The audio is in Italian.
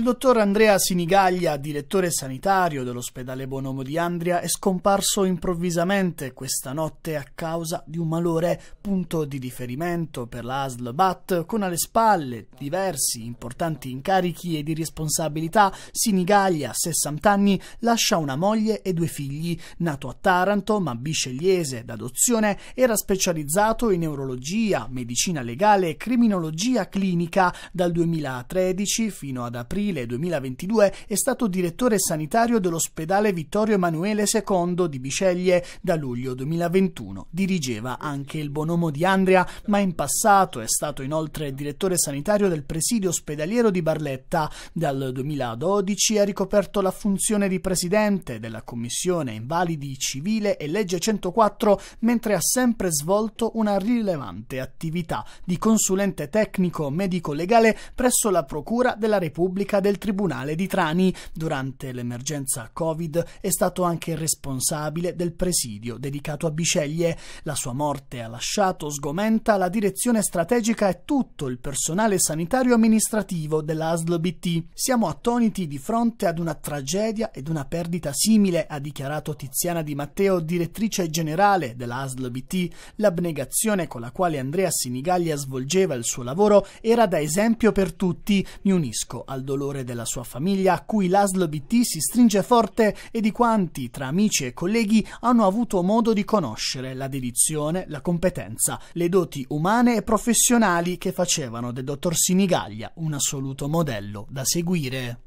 Il dottor Andrea Sinigaglia, direttore sanitario dell'ospedale Bonomo di Andria, è scomparso improvvisamente questa notte a causa di un malore, punto di riferimento per la l'ASL BAT, con alle spalle diversi importanti incarichi e di responsabilità. Sinigaglia, 60 anni, lascia una moglie e due figli. Nato a Taranto, ma biscegliese d'adozione, era specializzato in neurologia, medicina legale e criminologia clinica dal 2013 fino ad aprile aprile 2022 è stato direttore sanitario dell'ospedale Vittorio Emanuele II di Biceglie da luglio 2021. Dirigeva anche il Bonomo di Andrea, ma in passato è stato inoltre direttore sanitario del presidio ospedaliero di Barletta. Dal 2012 ha ricoperto la funzione di presidente della Commissione Invalidi Civile e Legge 104, mentre ha sempre svolto una rilevante attività di consulente tecnico medico legale presso la Procura della Repubblica del Tribunale di Trani. Durante l'emergenza Covid è stato anche responsabile del presidio dedicato a Biceglie. La sua morte ha lasciato sgomenta la direzione strategica e tutto il personale sanitario amministrativo dell'ASL BT. Siamo attoniti di fronte ad una tragedia ed una perdita simile, ha dichiarato Tiziana Di Matteo, direttrice generale dell'ASL BT. L'abnegazione con la quale Andrea Sinigaglia svolgeva il suo lavoro era da esempio per tutti. Mi unisco al dolore calore della sua famiglia a cui l'Aslo BT si stringe forte e di quanti, tra amici e colleghi, hanno avuto modo di conoscere la dedizione, la competenza, le doti umane e professionali che facevano del dottor Sinigaglia un assoluto modello da seguire.